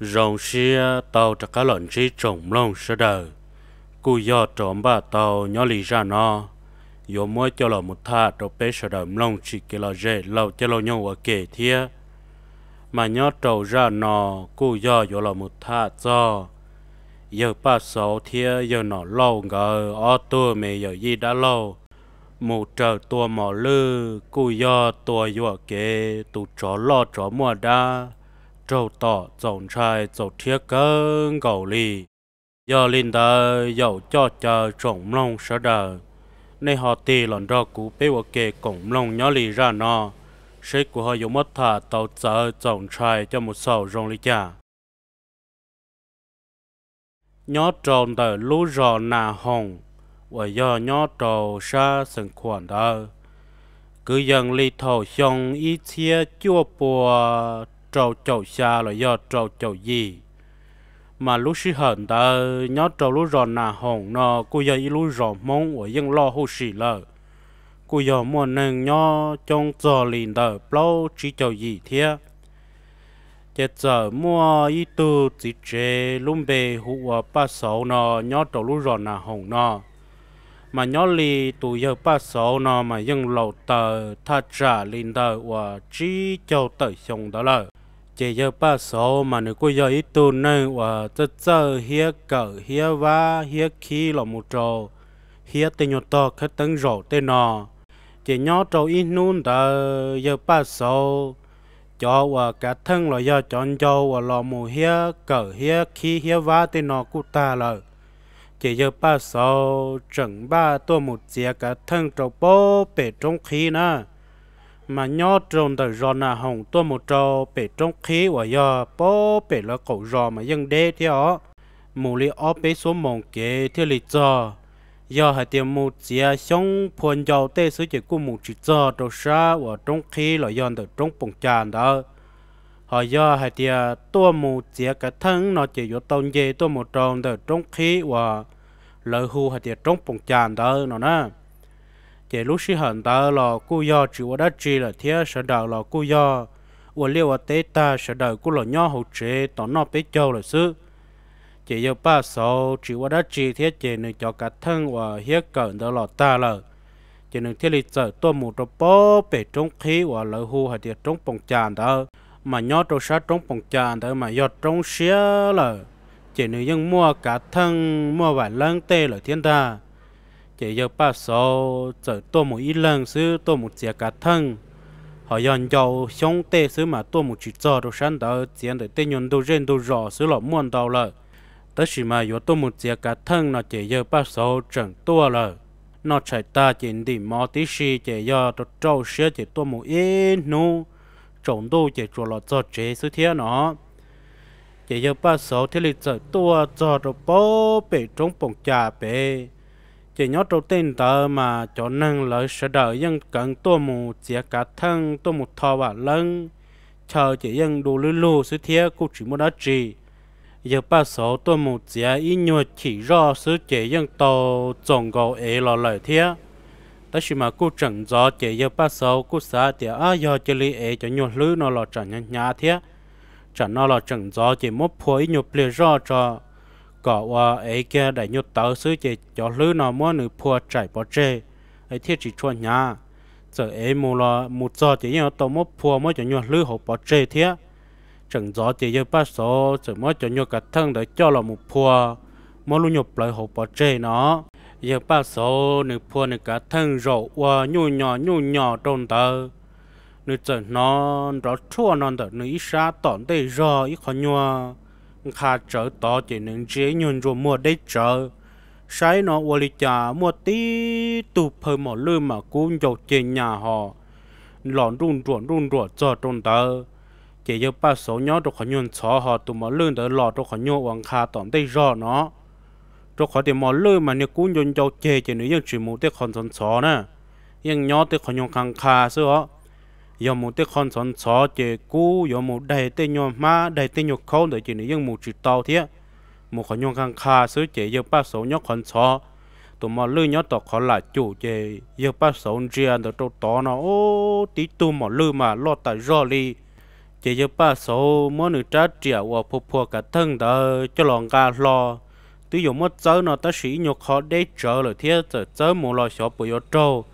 rong xi tàu cho cá lợn xi trồng lông sơ đờ cú do trộm ba tàu nhỏ lì ra nó yo mới cho lò một tha trâu bé sơ đờ lông chỉ kia lò dê lâu cho lò nhau ở kề thia mà nhỏ trầu ra nó cú do yo lò một tha cho giờ ba số thia giờ nó lâu ngờ o tua mẹ giờ gì đã lâu một trở tua mỏ lư cú do tua ở kề tụ chó lo chó mua đa trâu tỏ dòng trai dầu thiết cân cầu lì. Giờ linh đời dầu cho chờ trồng lông sở đời. Nên họ tì lần đó cú bế vô kê cổng lông nhỏ lì ra nó. Sĩ của họ dùng mất thả tàu chở dòng trai cho một sầu rong lì chả. Nhỏ tròn đời lũ rò nà hồng. Và giờ nhỏ trầu xa sừng khuẩn đời cứ dân li thầu xong ý chia chua bùa trâu chầu xa là do trâu chầu gì mà lúc xí hận ta nhớ trâu lúc rò nà hồn nó cô giờ ý lúc rồi mong ở dân lo hô xì lờ cô giờ muốn nâng nhớ trong giờ lìn tờ lâu chỉ chầu gì thế chết giờ mua ý tu chỉ chế lúc bề hụ ba sáu nó nhớ trâu lúc rò nà hồn nó mà nhớ lì tụ giờ ba sáu nó mà dân lầu tờ tha trả lìn tờ và chỉ cho tờ xong đó là chỉ giờ ba số mà nếu cô giờ ít tu nên và tất cả hía cỡ hía vá hía khí là một trò hía tên nhột to khách tấn rổ tên nọ chỉ nhỏ trâu ít nún tờ giờ ba số cho và cả thân là do chọn cho và lò mù hía cỡ hía khí hía vá tên nọ cụ ta là chỉ giờ ba số chẳng ba tôi một chia cả thân trâu bố bể trong khí nè mà nhó trong từ rò nà hồng tua một trò bể trong khí và giờ bó bể là cậu rò mà dân đế theo, ó mù li ó bể số mộng kế theo li giờ giờ hai tiền mù chia xong phun dầu tê sứ chỉ của mù chỉ giờ đồ xa và trong khí là dân được trong bồng tràn đó họ giờ hai tiền tua mù chia cái thân nó chỉ vô tông dê tua một tròn từ trong khí và lợi hưu hai tiền trong bồng tràn đó nó nè chỉ lúc sinh hận ta là cô do chỉ ở đất chỉ là thế sở đạo là cô do ở liệu ở tế ta sở đạo cô là nho hậu chế tỏ nó bé châu là xứ chỉ giờ ba số chỉ ở đất chỉ thế chỉ nên cho cả thân và hiếp cận đó là ta là chỉ nên thiết lịch sử tu một trong bố bể trong khí và lợi hù hay tiệt trong phòng tràn đó mà nho trong sát trong phòng tràn đó mà do trong xía là chỉ nên dân mua cả thân mua vài lăng tê là thiên ta chỉ giờ ba số chỉ tôi một ít lần xứ tôi một chiếc cả thân họ dọn dầu sống tê xứ mà tôi một chiếc giờ đồ sáng đó chiến để tê nhon đồ rên đồ rò xứ lọ muôn đầu lợ tới khi mà yo tôi một chiếc cả thân nó chỉ giờ ba số chẳng tôi lợ nó chạy ta chỉ đi mò tí xì chỉ giờ tôi trâu xía chỉ tôi một ít nu trộn đồ chỉ chùa lọ cho chế xứ thế nó chỉ giờ ba số thì lịch chỉ tôi giờ đồ bố bị trúng bồng trà bể chỉ nhớ đầu tên tờ mà cho năng lợi sợ đời dân cần tôi mù chia cả thân tôi một thò và lân chờ chỉ dân đủ lưu lưu sự thế cũng chỉ muốn đó chỉ giờ ba số tôi mù chia ý nhua chỉ rõ sự chỉ dân tàu trồng gò ế lò lợi thế tất nhiên mà cũng chẳng rõ chỉ giờ ba số cũng xa thì á giờ chỉ lý ế cho nhua lư nó lò chẳng nhà thế chẳng nó lò chẳng rõ chỉ một ý nhua ple rõ cho có và ờ, ấy kia đại nhốt tàu sư chỉ cho lư nó mua nữ phua trải bỏ chê ấy thiết chỉ cho nhà giờ ấy mù là một giờ chỉ nhớ tàu mua phua mua cho nhớ lư hộp bỏ chê thiết chẳng gió chỉ nhớ ba số giờ mua cho nhớ cả thân để cho là một phua mua lu nhục lại hộp bỏ chê nó giờ ba số nữ phua nữ cả thân rộ và nhu nhỏ nhu nhỏ trong tàu, nữ chẳng nó rõ chua non tớ nữ ít xa tỏn tê rò ít khó nhua khá trở to chỉ nên chế nhuận rồi mua đấy trở sai nó ua lì chả mua tí tụ phơi mỏ lư mà cũng dọc trên nhà họ lọn run ruộng run ruộng cho trong tờ chỉ yêu ba số nhỏ đồ khỏi nhuận chó họ tụ mỏ lư đỡ lọ đồ khỏi nhuận hoàng khá tỏm tay rõ nó đồ khỏi tiền mỏ lư mà nếu cũng dồn dọc chê chỉ nếu dân chỉ muốn tới còn chó nè nhưng nhỏ tới khỏi nhuận khang khá xưa một một con cú, má, 有冇啲看上錯嘅股，有冇第啲樣嘛？第啲樣空嚟，就你有冇知道啲？冇可用看卡數嘅，有把手有看錯，同埋另一度可能做嘅，有把手只係度做到呢？哦，啲都冇另嘛，落 tại khâu đi. chỉ có ba số con số, tụm tụm lư lư lại chủ tí mà lo tại mỗi người trái triệu và phù phù cả thân đó cho lòng gà lo tuy dùng mất giờ nó ta sĩ nhục họ để chờ lời thiết giờ chờ một lo sợ bùi ở trâu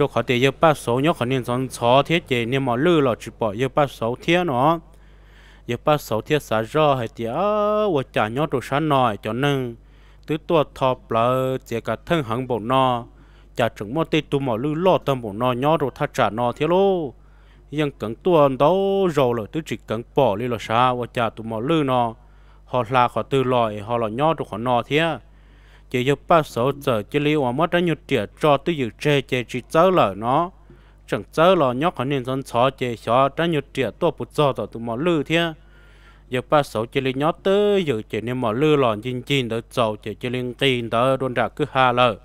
cho khó tiền yêu ba số nhớ khó nên son chó thiết chế niên mà lư lọ chụp bỏ yêu ba số thiết nó yêu ba số thiết xả rõ hay tía và trả nhớ đồ sáng nòi cho nâng tứ tua thọp là chỉ cả thân hằng bộ nó trả trứng mò tê tu mò lư lọ tâm bộ nó nhớ đồ tha trả nó thiết lô nhưng cần tuần đâu rồi là tứ chỉ cần bỏ đi là sao và trả tu mò lư nó họ là khó từ lòi họ là nhớ đồ khó nó thiết chỉ yêu bao số giờ chỉ li hoa mất ra nhiều tiền cho tôi dự chế chế chỉ chớ lời nó chẳng chớ lo nhóc họ nên dân chó chế chó ra nhiều tiền tôi bút cho tôi tụi mò lư thế giờ ba số chỉ li nhóc tới dự chế nên mò lư lòn chín chín tới chầu chế chỉ liên tin tới đôn ra cứ hà lời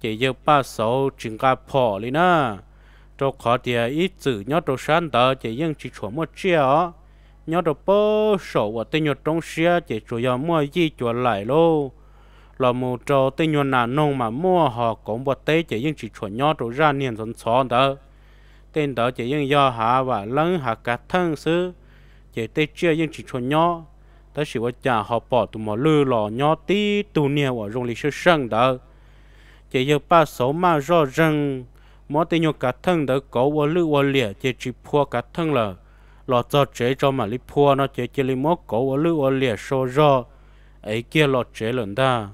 chỉ giờ ba số chừng cả phỏ li na cho khó tiền ít chữ nhóc đồ san tới chỉ nhưng chỉ mất một chiều nhóc đồ bơ sổ và tên nhóc trong xe chỉ chủ yếu mua gì chuẩn lại luôn là một trò tây nhuận là nông mà mua họ cũng bật tế chỉ những chỉ chuẩn nhau rồi ra niên dần xóa đó tên đó chỉ những do hạ và lấn hạ cả thân xứ chỉ tê chưa những chỉ chuẩn nhau ta sự có trả họ bỏ tụ mỏ lư lò nhau tí tụ niên ở rong lịch sử sân đó chỉ giờ ba số mà do rừng mỗi tây nhuận cả thân đó có ở lư ở lìa chỉ chỉ phua cả thân là lò cho chế cho mà li phua nó chỉ chỉ li mốt có ở lư ở lìa số rõ, ấy kia lò chế lần ta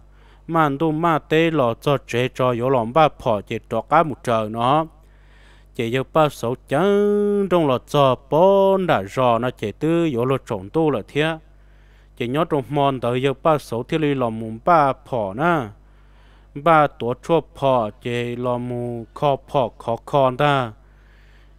mà đồ mà tế lò cho trẻ cho yếu lòng ba phò chỉ cho cá một trời nó chỉ yếu ba số chân trong lò cho bốn đã rò nó chỉ tư yếu lò trồng tu là thế chỉ nhớ trong mòn tới yếu ba số thì lì lò mùng ba phò na ba tổ chua phò chỉ lò mù khó phò khó con ta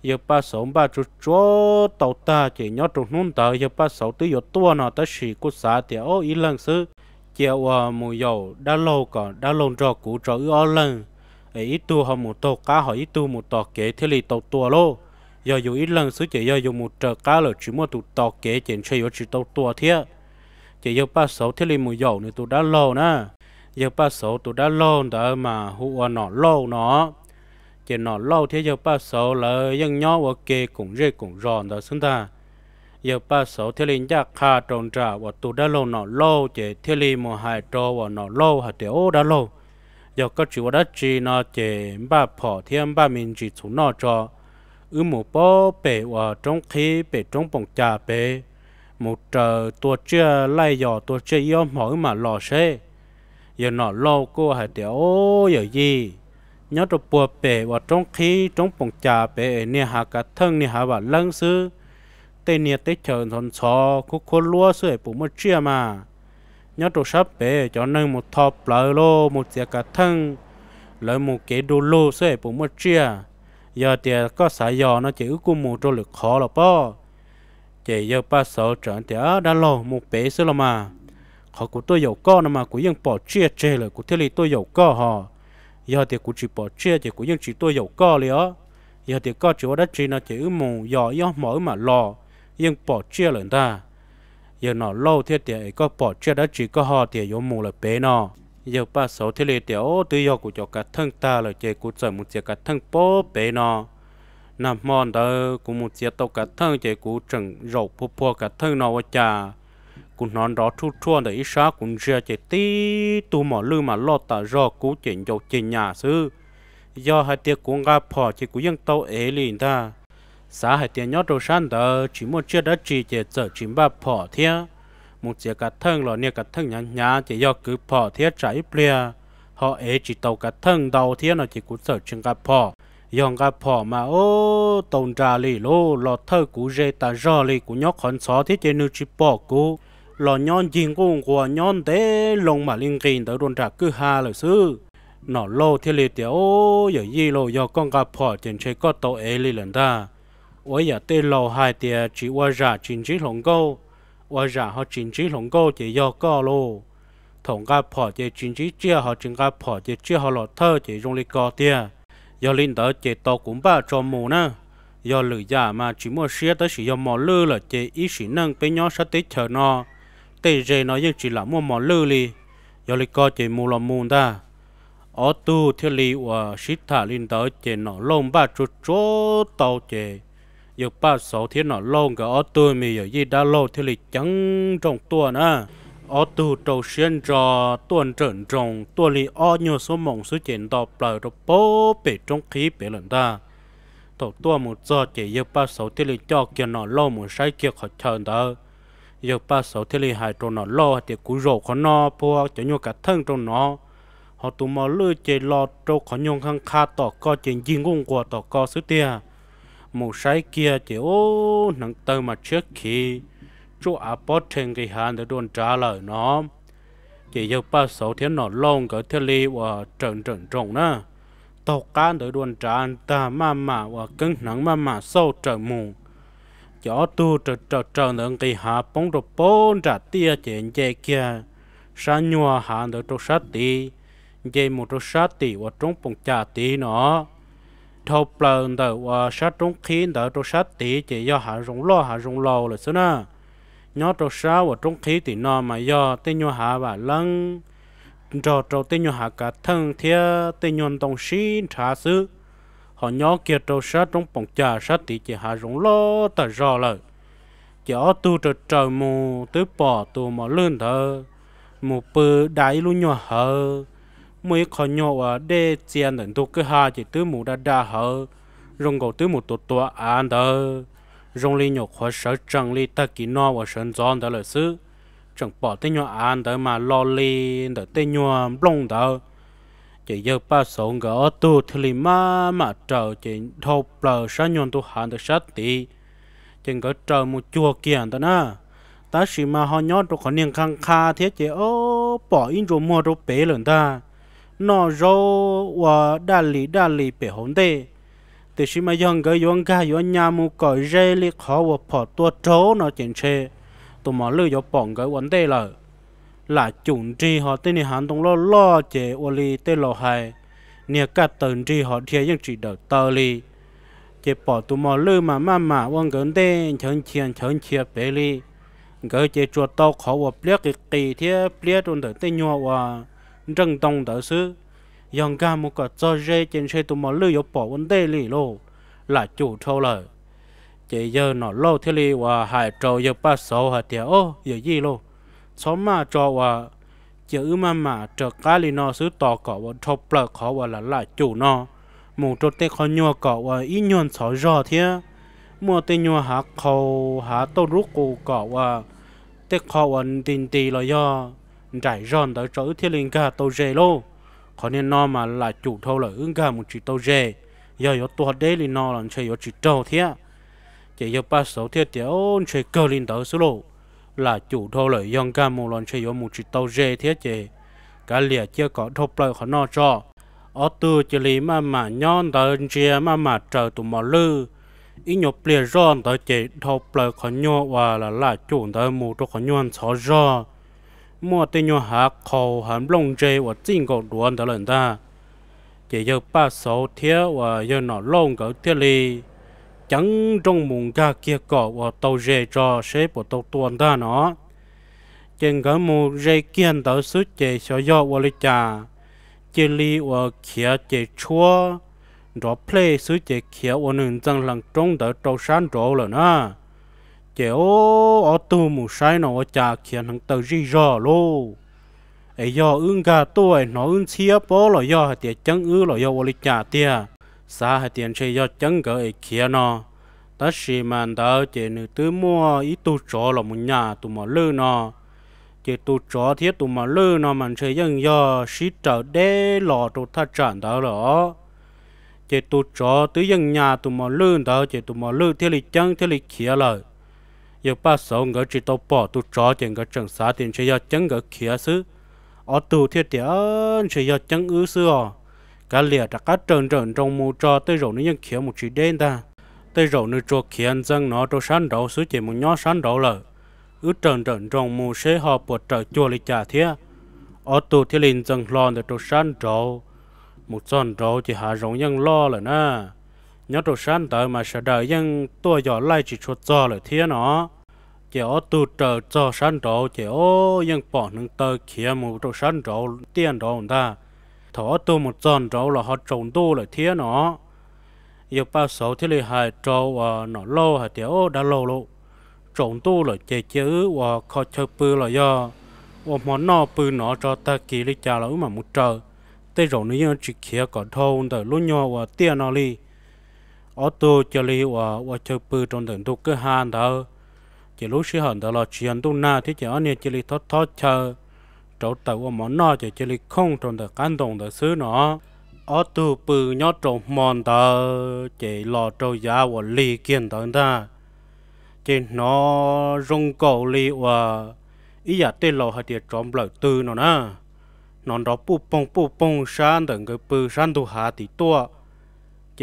yếu ba số ba chú chúa tàu ta chỉ nhớ trong nôn tới yếu ba số tư yếu tua nó tới xì cú xã thì ô ý lần sư chiều à ờ, mù dầu đã lâu cả đã lâu rồi cũ rồi ưa lần ấy ít tu họ một tổ cá họ ít tu một tổ kế thế lì tổ tua lô giờ dù ít lần số chỉ giờ dùng một trợ cá là chỉ một tụ tổ kế chuyện chơi ở chỉ tổ tua thiệt chỉ giờ ba sáu thế lì mù dầu này tụ đã lâu nè giờ ba sáu tụ đã lâu đã mà hụ nó lâu nó chỉ nó lâu thế giờ ba sáu là dân nhỏ ở kê cũng dễ cũng ròn đó xứng ta giờ ba số thiết linh giác kha trồng trà và tụ đã lâu nọ lâu chế thiết linh một hai trâu và nọ lâu hạt ô đã lâu giờ các chú đã chi nọ chế ba phỏ thiên ba minh chỉ chúng nọ cho ư một bó bể và trong khí bể trong bồng trà bể một trời tu chia lai dò tu chia yêu mỗi mà lò xe giờ nọ lâu cô hạt ô giờ gì nhớ được bùa bể và trong khí trong bồng trà bể nè hạ cả thân nè hạ bà lăng sư tên nhiệt tết chờ thôn xó cô cô lúa sưởi bụng một chia mà nhớ đồ sắp bể cho nâng một thọp lỡ lô một chiếc cả thân lỡ một cái đồ lô sưởi bụng một chia giờ thì có xả dò nó chỉ của một đồ lực khó là po chỉ giờ ba sáu trận thì đã lo một bể sưởi là mà họ của tôi giàu co mà của dân bỏ chia chê lời của thiết lý tôi giàu có hò giờ thì của chỉ bỏ chia thì của dân chỉ tôi giàu có liền á giờ thì có chỉ đã chỉ nó chỉ mù dò gió mở mà lò nhưng bỏ chia lần ta giờ nó lâu thiết tiền có bỏ chia đã chỉ có họ tiền yếu mù là bé nó giờ ba sáu thiệt lệ ô tự do của cho cả thân ta là chơi của trời một chơi cả thân bố bé nó nằm mòn đó cũng một chơi tàu cả thân chơi của trần rầu phô phô cả thân nó cha cũng nón đó thu thua để ít sáng cũng ra chơi tí tu mỏ lư mà lo tả do cú chuyện dầu chuyện nhà sư do hai tiệc cũng gặp họ chỉ cũng dân tàu ế liền ta xã hệ tiền nhót đồ san đó chỉ một chiếc đất chỉ để chở chín ba phò thiên một chiếc cả thân lò nia cả thân nhá nhá chỉ do cứ phò thiên trái plea họ ấy chỉ tàu cả thân đầu thiên nó chỉ cũng sở chừng cả phò dòng cả phò mà ô tôn trà lì lô lò thơ cú dê ta rò lì cú nhóc khẩn xó thiết trên nước chỉ bỏ cú lò nhon dính cũng của nhon thế lông mà linh kinh tới đồn trà cứ hà lời sư nó lô thiên lì tiểu giờ gì lô do con cả phò tiền chơi có tàu ấy lì lần ta 我也对老海的只我家经济龙沟，我家和经济龙沟就要搞咯。同家婆的经济姐和经家婆的姐和老头就用力搞的，要领导就到 cũng ba cho mù nữa. do lười giả mà chỉ mua xe tới sử dụng mỏ lư là chỉ ý sĩ nâng bên nhau sát tới chờ nó tê rê nó nhưng chỉ là mua mỏ lư li do lì co chỉ mua là mù ta ở tu theo li và sĩ thả linh tới chỉ nó lông ba chút chỗ tàu chỉ giờ ba số thiên nọ lâu cả ô tô mi giờ gì đã lâu thì lịch chẳng trong tuần à ô tô trâu xuyên trò tuần trận trong tuần lì ô nhiều số mộng số chuyện đọc lại rồi bố bể trong khí bể lần ta tổ tua một giờ chỉ giờ ba số thì lịch cho kia nọ lâu một sai kia khỏi chờ ta giờ ba số thì lịch hai trâu nọ lâu thì cú rổ khó nó po cho nhau cả thân trong nó họ tụi mò lưỡi chỉ lo trâu khó nhung khăn kha tỏ co chuyện gì ngung của tỏ co sứ tia mù sai kia chỉ ô nắng tơ mà trước khi chú à bó trên cái hàn để đồn trả lời nó chỉ giờ ba số thiên nó lông cái thiên li và trần trần trồng nè tàu cá để đồn trả anh ta mà mà và cứng nắng mà mà sâu trời mù chỗ tu trờ trờ trờ nâng cái hạ bóng đồ bốn trả tia chuyện chè kia sa nhua hạ để trâu sát tì chè một trâu sát tì và trống bông trả tì nó thâu bờn đỡ và sát trúng khí đỡ trúng sát tí chỉ do hạ rung lo hạ rung lâu là xưa na nhớ trúng sát và trúng khí thì nó mà do tên nhau hạ và lăng cho trò tên nhau hạ cả thân thia tên nhau đồng sĩ trả sư họ nhớ kia trúng sát trúng bồng trà sát tỷ chỉ hạ rung lo tờ do lời chỗ tu trò trời mù tứ bỏ tu mà lươn thờ mù bờ đại luôn nhau hờ mấy khó nhỏ à để tiền đến tôi cứ ha chỉ tứ mù đã đa hở rong gầu tứ mù tổ tổ ăn đó rong li nhỏ khó sợ chẳng li ta kỳ nó và sơn giòn đó lợi sư chẳng bỏ tên nhỏ ăn đó mà lo li đó tên nhỏ blong đó chỉ dơ ba sống gỡ tu thì li mà mà trở chỉ thâu bờ sát nhon tu hàn được sát tí chỉ gỡ trở một chùa kiện đó na ta chỉ mà họ nhót rồi còn niềng khang kha thế chỉ ô bỏ in rồi mua rồi bể lần ta nó rô và đa lý đa lý bể hồn tê từ khi mà dòng cái dòng cá dòng nhà mu cởi rê li khó và bỏ tua trố nó chèn chê tụi mà lười cho bọn cái vấn đề là là chuẩn trì họ tên này hắn tung lô lo chế ô li tên lo hay nè cả tần trì họ thiệt những chỉ đợt tờ li chế bỏ tụi mà lười mà mà mà quan gần tên chấn chiên chấn chia bể li cái chế chuột tàu khó và biết cái kỳ thế biết luôn tới tên nhau và rừng tông tớ sư dòng ca một cả cho rê trên xe tụi mò lưu yếu bỏ vấn đề lì lô là chủ trâu lời chỉ giờ nó lô thế lì và hải trâu giờ ba số hả tía ô giờ gì lô số mà trò và chữ mà mà trở cá lì nó sứ tò cọ và trâu bờ khó và là là chủ nó mù trâu tê khó nhua cọ và ít nhuần sáu rò thế mua tê nhua há khâu há tô rút cụ cọ và tê khó và tình tì lo do trải ròn tới chỗ thiên linh gà tàu dê lô khó nên no mà là chủ thâu là ứng gà một chỉ tàu dê giờ có tua đế linh no là chơi có chỉ tàu thế chỉ có ba sáu thiết tiểu chơi cờ linh tới số lô là chủ thâu là dòng gà một lần chơi có một chỉ tàu dê thế chỉ cả lìa chưa có thâu lời khó no cho ở từ chỉ lý mà mà nhon tới chơi mà mà chờ tụi mò lư ít nhộp lìa ròn tới chỉ thâu lời khó nhọ và là là chủ tới một chỗ khó nhon xó ròn mua tên nhau hạ khẩu hẳn lông dê và chinh cầu đuôn đó lần ta chỉ giờ ba số thiếu và giờ nó lông cỡ thiết li chẳng trong mùng ca kia cổ và tàu dê cho xếp của tàu tuần ta nó trên cả mù dê kiên tới sức chỉ sợ do và lý trà chỉ li và khía chỉ chua đó play sức chỉ khía và nương răng lằng trong tới tàu sáng trộn là nữa chế ô ô tu mù sai nó chả khiến hắn tờ gì rõ lô ấy do ưng gà tuổi nó ưng chia bó là do hạt tiền chân ư là do vô lịch trả tiền xa hạt tiền chơi do chân gỡ ấy kia nó ta xì màn đó chế nữ tư mua ít tu chó là một nhà tụ mà lư nó chế tu chó thiết tụ mà lư nó mà chơi dân do xí trào đế lò tụ thắt tràn đó rồi chế tu chó tứ dân nhà tụ mà lư đó chế tụ mà lư thiết lịch chân thiết lịch kia lời yêu ba số chỉ bỏ tu cho tiền cái chẳng xa tiền yêu chỉ 要 chẳng cái kia sư ở tu thiết tiền chỉ 要 chẳng ứ sư à cái lìa đã cắt trần trần trong mù cho tới rồi nó nhân kia một chỉ đen ta tới rồi nó cho kia dân nó cho sáng đầu sư chỉ một nhỏ sáng đầu lợ ứ trần trần trong mù sẽ họ bỏ trợ chùa lịch trả thiết ở tu thiết linh dân lo để cho sáng đầu một son đầu chỉ hạ rồng nhân lo là na nhớ đồ sáng tới mà sợ đời dân tôi giờ lại chỉ cho cho lại thế nó chỉ ở từ chờ cho sáng trộn chỉ ở dân bỏ những tờ kia một đồ sáng trộn tiền đồ ta thỏ tôi một tròn trộn là họ trồng tu lại thế nó giờ bao số thế là hai trộn và nó lâu hai tiểu đã lâu luôn trồng tu là chế chữ và khó chơi bự là do và món nọ bự nó cho ta kỳ lý cha lỡ mà một trời tê rồi nữa chỉ kia còn thâu từ lúc nhỏ và tiền nó đi ở tu cho li ở ở chơi bự trong đường tu cứ hàn thở chỉ lúc xí hận thở là chuyện tu na thì chỉ anh chỉ li thoát thoát chờ chỗ tàu ở món nọ chỉ chỉ li không trong đường căn đồng đó xứ nó ở tu bự nhớ trong mòn thở chỉ lo trâu giá ở li kiện đó ta chỉ nó rung cầu li ở ý giả tên lò hay tiệt trong lời tư nó nè nón đó bù bông bù bông san đường cái bự san tu hà thì tua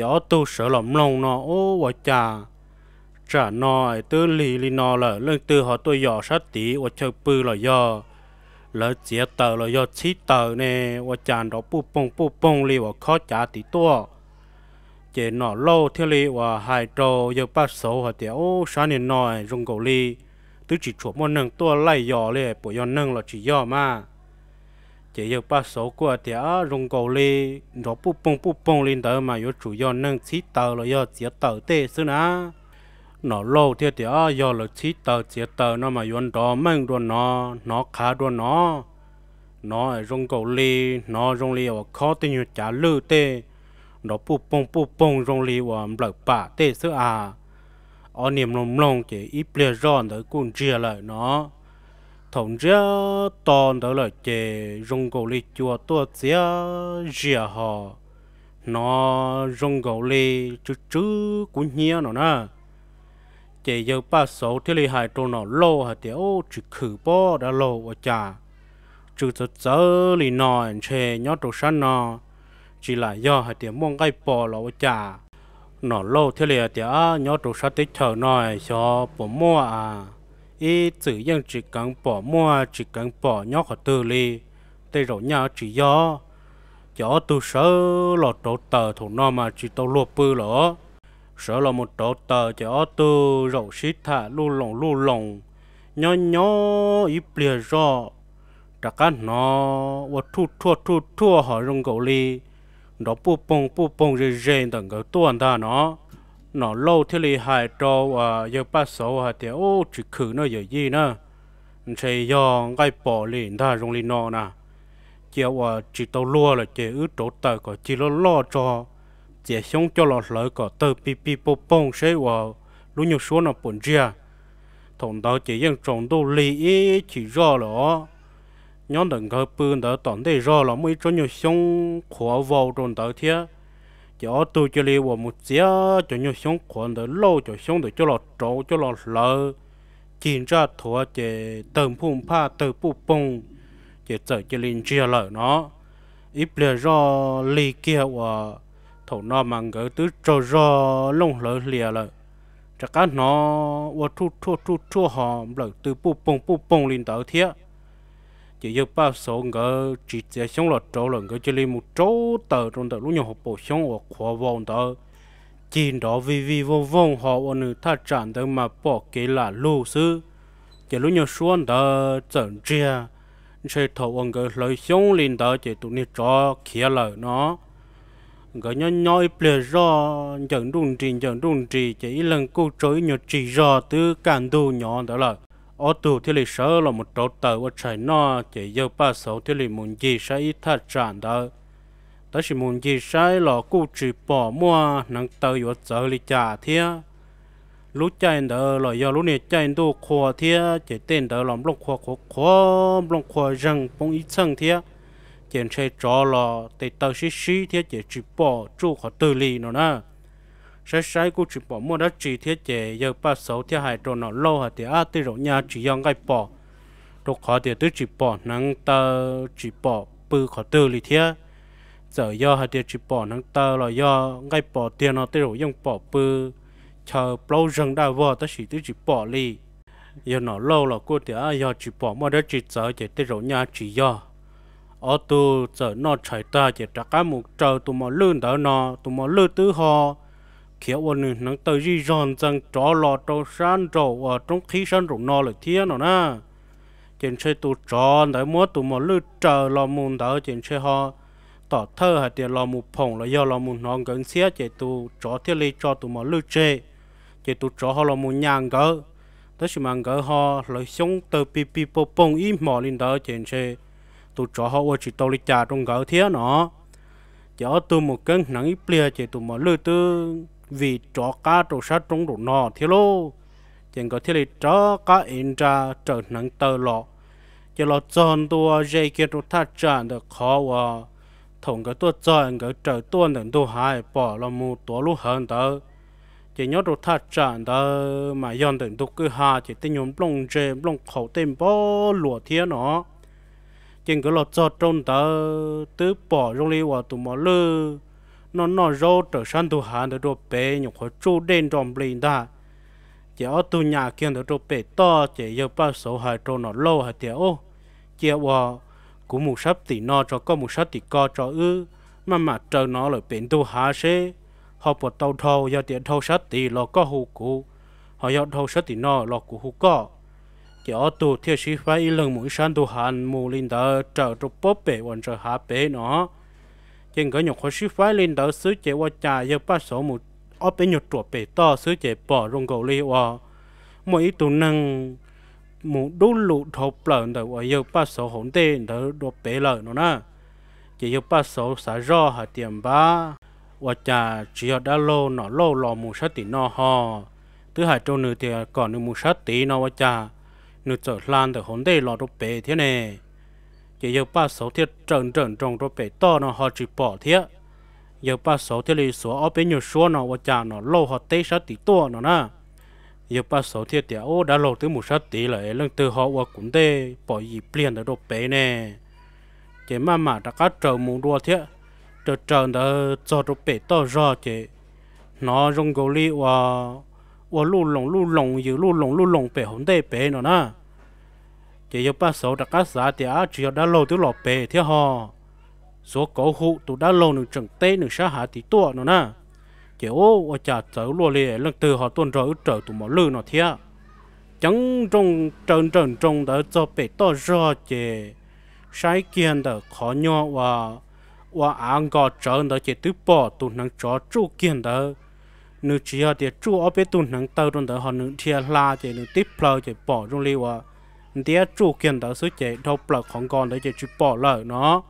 chó tu sợ lỏng lòng nó ô và cha trả nói tư lì lì nó là lần tư họ tôi dò sát tí và chơi bư là do lỡ chia tờ là do chí tờ nè và chàn đó bù bông bù bông lì và khó trả tí tua chế nó lâu theo lì và hai trâu giờ bắt số họ tiểu ô sáng nên nói rung cầu lì tứ chỉ chuột một nâng tua lại dò lì bộ do nâng là chỉ dò mà chỉ yêu ba số của thì á rung cầu li nó bút bông bút bông lên đó mà yêu chủ yếu năng chỉ tờ rồi yêu chỉ tờ tê xí nà nó lâu thì thì á yêu là chỉ tờ chỉ tờ nó mà yêu đó mang đồ nó nó khá đồ nó nó ở rung cầu li nó rung li và khó tin yêu trả lư tê nó bút bông bút bông rung li và lợp bả tê xí à ở niềm lòng lòng chỉ ít lệ ròn tới cuốn chia lại nó thông ra toàn đó là chè rung gầu lì chùa tua chia rìa họ nó rung gầu lì chú chú cũng nhia nó nè chè giờ ba số thế lì hai trâu nó lô hả tiểu chỉ khử bó đã lô ở chả trừ thật giờ lì nọ chè nhó trâu săn nó chỉ là do hả tiểu mong cái bò lô ở chả nó lô thế lì hả tiểu nhó trâu săn tết thở nòi cho bố mua à ý tự dân chỉ cần bỏ mua chỉ cần bỏ nhóc họ tư li tây rồi nhau chỉ do cho tu sớ là tổ tờ thủ nó mà chỉ tao lụa bư lỡ sợ là một tổ tờ cho tu rậu xít thả lu lồng lu lồng nhó nhó ý bìa rõ đặc cán nó và thu thua thu thua họ rung gầu li đó bu bông bu bông rề rề tận cái tuần ta nó nó lâu thì lì hại trò à giờ ba số hả thì ô chỉ khử nó giờ gì nữa chỉ do cái bỏ liền ta rong liền nó nè chỉ à chỉ tàu lúa là chỉ ứ chỗ tờ có chỉ lo lo cho chỉ xong cho lo lỡ có tờ pi pi bông bông sẽ à lúc nhiều số nó bận chia thằng đó chỉ riêng trồng đồ lì chỉ rõ là nhóm đừng có bưng đỡ tận thế rõ là mấy chỗ nhiều xong khóa vào trong đó thiệt cho tôi cho li vào một xía cho nhiều sống khoản để lâu cho sống để cho lọt trâu cho lọt lợ chín ra thua chè tầm phun pha tờ bù bông chỉ sợ chè linh chia lợ nó ít lệ do li kia và thổ nó mang cái tứ trâu do lông lợ lìa lợ chắc cá nó và thu thu thu thu họ lợ từ bù bông bù bông linh tớ thiết chỉ yêu ba số người chỉ sẽ sống là trâu lần người chỉ lấy một chỗ tờ trong tờ lúc nhỏ học bổ sung ở khóa vòng đó chỉ đó vì vì vô vong họ ở nơi ta chạm tới mà bỏ cái là lưu sư chỉ lúc nhỏ xuống đó chẳng chia sẽ thấu ông người lấy xong lên đó chỉ tụi nó cho kia lời nó người nhỏ nhỏ ít bề rõ chẳng đúng trì chẳng đúng trì chỉ lần cô trối nhỏ trì rõ từ cản đồ nhỏ đó là อ๋อตัวที่ลีเสือมันโตเต๋อว่าใชยน้าจะยกป้าสาวที่ลีมุนจีใช้ท่าจานเด้อแต่สิมุนจีใช้หลอกกู้จีป่อมัวนังเต๋อว่าเจอลีจ่าเทียรู้ใจเดร์หลอกยารู้เนี่ยใจดูขวเทียเจเต้นเดอร์ลมลงขวขวขวมลงขวยังปงอีซังเทียเจนใช้จ่อหลอกเต๋อสิสิเทียเจะจีป่อจู่ขวอตื่นลีหนนะ sai sai cô chỉ bỏ mua đã chỉ thiết chế giờ ba sáu thiết hại rồi nó lâu hả thì à từ rồi nhà chỉ dòng cái bỏ rồi khó thì tôi chỉ bỏ năng ta chỉ bỏ bự khó từ lì thiết giờ do hả thì chỉ bỏ năng ta là do ngay bỏ tiền nó từ rồi dùng bỏ bự chờ lâu rừng đã vợ ta chỉ tôi chỉ bỏ lì giờ nó lâu là cô thì à giờ chỉ bỏ mua đất chỉ giờ chỉ từ nhà chỉ do ở tu giờ nó chạy ta chỉ trả cả một trời tụi mò lươn đỡ nó tụi mò lươn tứ ho kia ôn nữ nắng tới gì giòn rằng chó lò trâu san trâu ở trong khí san trâu nò lại thiên nó na chuyện xe tụ tròn tại mua tụ một lư chờ lò mùn tới chuyện xe họ tỏ thơ hạt tiền lò một phòng là do lò mù nón gần xía chạy tụ chó thiết lý cho tụ một lư chê chạy tụ chó họ lò mù nhàng gỡ tới sự mang gỡ họ lời sống từ pi pi bông bông im mỏ lên tới chuyện xe tụ chó họ ôi chỉ tàu lý trà trong gỡ thiên nó chỉ ở tụ một cân nắng ít plea chạy tụ một lư tư vì chó cá trổ sát trong đủ nọ thiếu lô chẳng có thế là chó cá in ra trở nắng tờ lọ chỉ là chọn tua dây kia trổ thắt chặt được khó à thùng cái tua chọn cái trở tua nền tua hai bỏ là mù tua lúc hơn tờ chỉ nhớ trổ thắt chặt tờ mà yon đến tu cứ hà chỉ tin nhóm blong dê blong khẩu tên bỏ lụa thiếu nó chỉ có là chọn trong tờ tứ bỏ trong li và tụi mỏ lư nó nó rô trở sang tu hà nó đồ bể nhục họ chú đen trong bình ta chỉ ở tu nhà kia nó đồ bể to chỉ giờ bao số hai trâu nó lâu hai tiểu ô chỉ ở cũng một sắp tỷ nó cho có một sắp tỷ co cho ư mà mà trời nó lại bể tu hà sẽ họ bỏ tàu thâu giờ tiền thâu sắp tỷ nó có hụ cụ họ giờ thâu sắp tỷ nó nó cũng hụ có chỉ ở tu thiết sĩ phải lần mũi sang tu hàn mù linh đó trở trong bóp bể vẫn trở hạ bể nó trên có nhục khối sĩ phái lên đó sứ chế qua trà giờ ba số một ở bên nhục chuột bể to sứ chế bỏ rong cầu li qua mỗi tụ năng một đu lụ thộp lợn đó qua giờ ba số hỗn tê đó đột bể lợn nữa nè chỉ giờ ba số xả ro hạt tiền ba qua trà chỉ ở đã lâu nọ lâu lò một sát tỷ nó ho thứ hai trâu nửa thì còn được một sát tỷ nó qua trà nửa trở lan từ hỗn tê lò đột bể thế này chỉ yêu ba số thiết trần trần trong rồi bể to nó họ chỉ bỏ thiết yêu ba số thiết lì số ở bên nhiều số nó và chả nó lâu họ tây sát tí to nó na yêu ba số thiết thì ô đã lâu từ một sát tí lại lần từ họ và cũng tê bỏ gì liền ở rồi bể nè chỉ mà mà đã cắt trời muốn đua thiết trời trần đã cho rồi bể to ra chỉ nó rung gấu li và và lù lồng lù lồng giữ lù lồng lù lồng bể hổn tê bể nó na chỉ yêu ba số đặc cá giá thì á chỉ yêu đã lâu từ lọ bể thế họ số cổ hụ tụ đã lâu nửa trần tê nửa xa hạ thì tua nó nè chỉ ô ô chả chở lùa lì lần từ họ tuần rồi trở tụ mỏ lư nó thế chẳng trong trần trần trong đã cho bể to rõ chỉ sai kiên đã khó nhỏ và và ăn gò trần đã chỉ tiếp bỏ tụ năng cho chú kiên đã nếu chỉ ở để chú ở bên tụ năng tàu trong đã họ nửa thiệt la chỉ nửa tiếp plơ chỉ bỏ trong li và đĩa chủ kiện đó số chế đâu bạc không còn để chế chỉ bỏ lỡ nó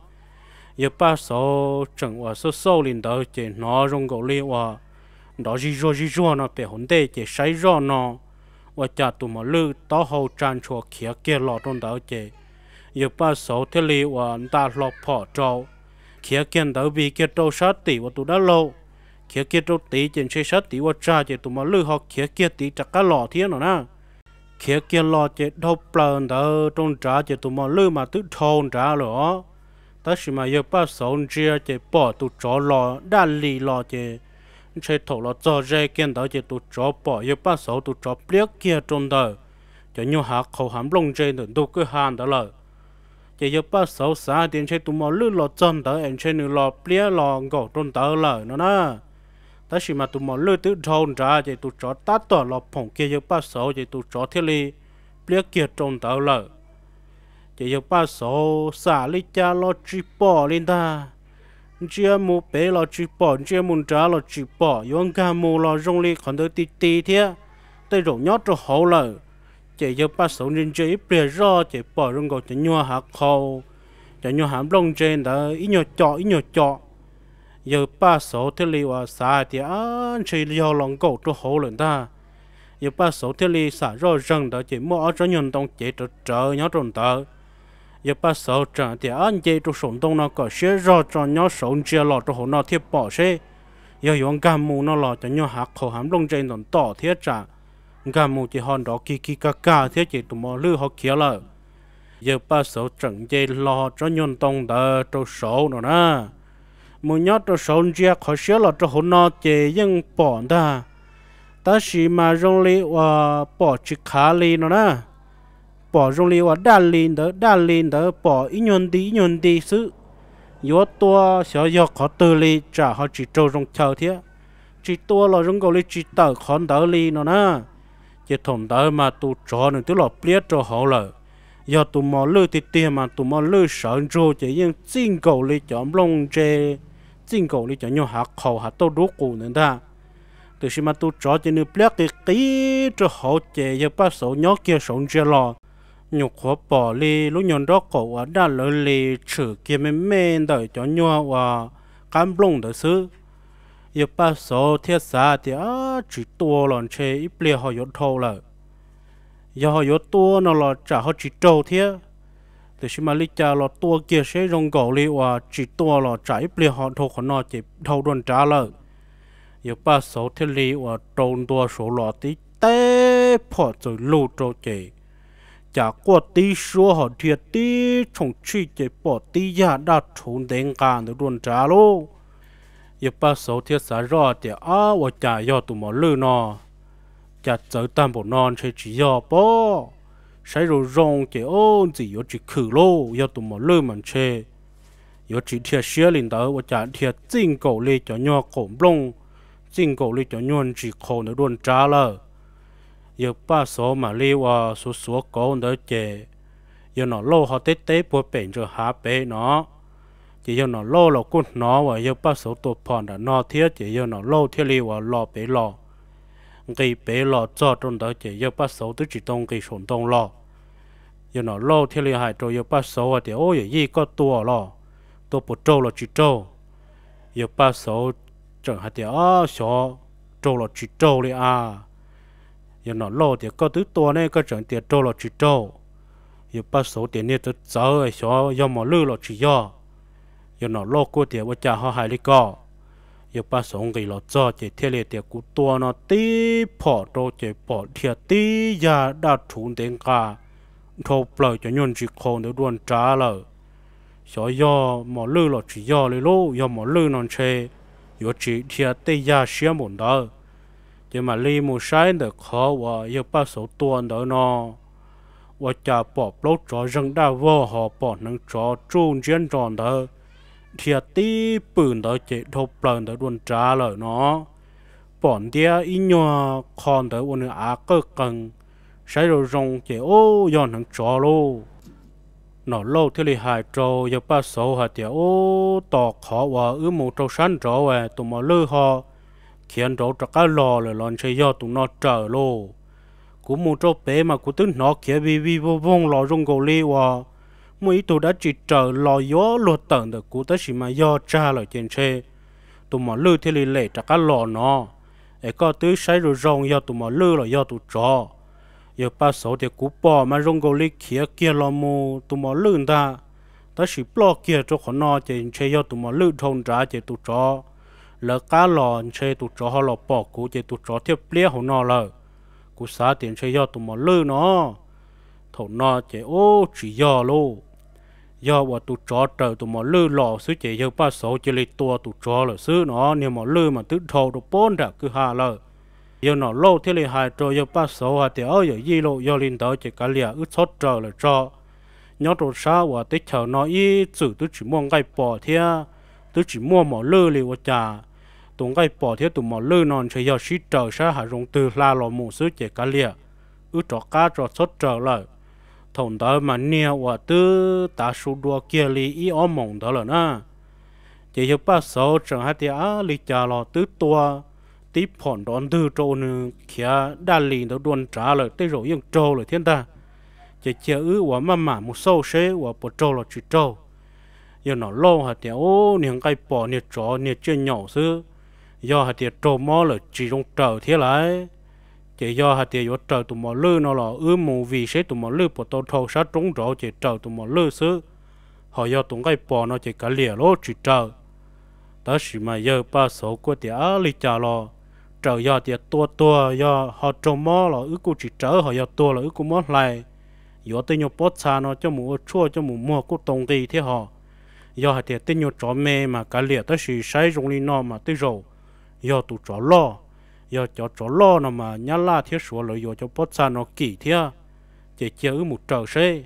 giờ ba số chẳng và số sâu lên đó chế nó rong gỗ li và đó gì rồi gì rồi nó để hỗn tệ chế say rồi nó và cha tụi mà lư đó hậu tràn cho kia kia lọ trong đó chế giờ ba số thế li và ta lọ bỏ trâu kia kia đó vì kia trâu sát tỷ và tụi đã lâu kia kia trâu tỷ chế xe sát tỷ và cha chế tụi mà lư họ kia kia tỷ chắc cái lọ thiên rồi na kia kia lo chế đâu plần đó trong trả chế tụi mò lư mà tự thôn trả lửa ta chỉ mà yêu bắp sống chia chế bỏ tụi chó lo đa lì lo chế chế thổ lo cho rê kiên đó chế tụi chó bỏ yêu bắp sầu tụi chó biết kia trong đời cho nhau hạ khẩu hàm lông trên được đâu cứ hàn đó là chế yêu bắp sầu xa tiền chế tụi mò lư lo chân đó em chế nữ lo biết lo gõ trong đời là nó nè ta chỉ mà tụi mò lôi tứ drone ra vậy tụi chó tát tỏ lọ phồng kia giờ ba số vậy tụi chó thiết li bia kia trồng tàu lợ vậy giờ ba số xả li cha lo chỉ bỏ lên ta chia mu bé lo chỉ bỏ chia mu trả lo chỉ bỏ yong ca mu lo rong li còn tới tì tì thế tới rổ nhót cho hậu lợ vậy giờ ba số nên chơi bia ro vậy bỏ rong gọi cho nhua hạt khâu cho nhua hàm long trên đó ít nhua chọ ít nhua chọ giờ ba số thiết li và xả thì anh chỉ do lòng cổ cho hổ lần ta giờ ba số thiết li xả rồi rằng đã chỉ mua ở chỗ nhân tông chỉ cho trợ nhau trộn tờ giờ ba số trận thì anh chỉ cho sổn tông nó có sẽ do cho nhau sổn chia lọ cho hổ nó thiết bỏ xe giờ yon cam mù nó lọ cho nhau hạt khổ hàm lông trên tận tỏ thiết trả cam mù chỉ hòn đó kì kì ca ca thiết chỉ tụi mò lư họ kia lợi giờ ba số trận dây lọ cho nhân tông đờ cho sổ nó nè một nhát cho sơn chia khó xíu là cho hồn nó chế nhưng bỏ ta ta chỉ mà rong li và bỏ chỉ khá li nó nè bỏ rong li và đa li đó đa li đó bỏ ít nhon đi ít nhon đi sự yếu tua xíu yếu khó từ li trả họ chỉ trâu rong chờ thế chỉ tua là rong cầu li chỉ tờ khó đỡ li nó nè Chế thủng đỡ mà tu trò nó tức là biết cho họ lời giờ tụi mò lư thì tiền mà tụi mò lư sợ rồi chỉ riêng xin cầu lấy chọn lông chơi cầu lý tốt ta. 进口哩叫用下口下都入股呢的。từ khi mà tu trò chỉ nửa plek cái kí cho hậu chế giờ ba số nhỏ kia sống chưa lo nhục khó bỏ li lúc nhon đó cổ à đã lỡ li chữ kia men men đợi cho nhau à cam lông đời xứ giờ ba số thiết xa thì à chỉ tua lon chế ít plek họ yết thâu rồi giờ họ yết tua nó là chả họ chỉ trâu thiết แต่ชิมาลิจาลอตัวเกียร์ใช้รงเก่าเลยว่าจิตตัวลอใจเปลี่ยนหอนโทขนอจิเท่าดวนจ้าเลยอย่าป้าสาเทลีว่าตรงตัวสสวลอติเต้พอจะลู่โจเจ จากกวดตีชัวหอเทียตีชงชีเจปอตียาดาทุนเดงการดวนจ้าโลอย่าป้าสาเทียสารอเดียอ้าวจ่ายยอตุวมอลือนอจะเจอตามบทนอนใช้จียอป้อ sai rồi rong chỉ ôn chỉ yếu chỉ khử lô yo tụi mà lơ mà chê yo chỉ thiệt xía lên đó và chả thiệt chính cổ lê cho nhau cổ lông chính cổ lê cho nhau chỉ khổ nó luôn trả lơ, yo ba số mà lê và số số cổ đó chê yo nó lô họ tết tết bùa bền cho há bế nó chỉ yo nó lô là cút nó và yo ba số tụi phòn đã nó thiết chỉ yo nó lô thiết lê và lò bế lò cái bé lọ cho trong đó chỉ yêu bắt số tứ chỉ tông cái sổn tông lọ giờ nó lọ thì liền hại rồi yêu bắt số à thì ôi gì có tua lọ tua bột trâu là chỉ trâu yêu bắt số chẳng hại thì ó ờ, số trâu là chỉ trâu đi à giờ nó lọ thì có tứ tua này có chẳng thì trâu là chỉ trâu yêu bắt số thì nên tới giờ số yêu mà lư là chỉ do giờ nó lọ cô thì vợ cha họ hại đi co 有把送给了这这天里的古多呢，第跑到这跑天第呀，那从点个，头不了就用去看的乱炸了，小要么累了只要的路，要么累能吃，有只天第呀什么的，这嘛里木山的可我有把手多的呢。我家宝宝找人家我好宝能找中间找的。thiệt tí bửn tới chế thô lần tới đồn trả lời nó bọn tia ý nhỏ còn tới ôn á cơ cần sẽ rồi rong chế ô dọn thằng chó lô nó lâu thì lì hại trâu giờ ba sâu hả tia ô tỏ khó và ứ mù trâu sắn trâu về tụi mà lư họ khiến trâu trắc cá lò rồi lon chơi do tụi nó trở lô cú mù trâu bé mà cú tính nó kia vì vì vô vong lò rong gò li hòa mỗi tụ đã chỉ trở lo gió lo tận được cú tới xí mà do cha lời trên xe tụ mà lư thì lì lệ trả cá lò nó để có tứ sấy rồi rong do tụ mà lư là do tụ trò giờ ba số thì cú bỏ mà rong gò lì kia kia lo mù tụ mà lư ta ta chỉ bỏ kia cho khó nó trên xe do tụ mà lư thôn trả cho tụ trò lỡ cá lò xe tụ trò họ lò bỏ cú trên tụ trò tiếp lia hồ nó lờ cú xá tiền xe do tụ mà lư nó thầu nó chạy ô chỉ do luôn giờ bọn tụ trò trở tụ mỏ lư lò sứ chỉ giờ ba số chỉ lấy tua tụ trò là sứ nó nếu mỏ lư mà tứ thầu tụ bốn đã cứ hà lờ giờ nó lâu thế lấy hai trò giờ ba số hà thì ở giờ gì lộ giờ linh tới chỉ cả lìa ướt sốt trở là trò nhớ tụ sa và tứ chờ nó y chữ tứ chỉ mua cái bỏ thia tứ chỉ mua mỏ lư liền và trả tụ cái bỏ thia tụ mỏ lư non chỉ giờ sít trở sa hà rong từ la lò mù sứ chỉ cả lìa ướt trò cá trò sốt trở là thông đó mà nhiều và tư ta số đua kia li ý ôm mộng đó là na chỉ cho ba số chẳng hạn thì á li cha lo tứ tua tí phòn đón tư trâu nữa kia đa li đó đuôn trả lời tới rồi yên trâu lời thiên ta chỉ chỉ ư và mà mà một sâu xế và bộ trâu là chỉ trâu giờ nó lâu hạt thì ô những cái bỏ những chó những chuyện nhỏ xứ do hạt thì trâu mò là chỉ trong trời thế lại chỉ do hạt tiền vót trời tụi mỏ lư nó là ư mù vì sẽ tụi mỏ lư bỏ tàu thầu sát trúng rõ chỉ trời tụi mỏ lư xứ họ do tụng cái bò nó chỉ cả lìa lỗ chỉ trời tới chỉ mà giờ ba số của tiền á lì chả lo trời do tiền tua tua do họ trồng mỏ là ư cũng chỉ trở họ do tua là ư cũng mỏ lại do tên nhau bớt xa nó cho mù chua cho mù mua cũng tông gì thế họ do hạt tiền tên nhau chó mè mà cả lìa tới chỉ sai dùng đi nó mà tới rồi do tụi chó lo giờ cho chỗ lo nó mà nhá la thiếu sủa rồi giờ cho bớt xa nó kỹ thia chỉ chơi một trợ xe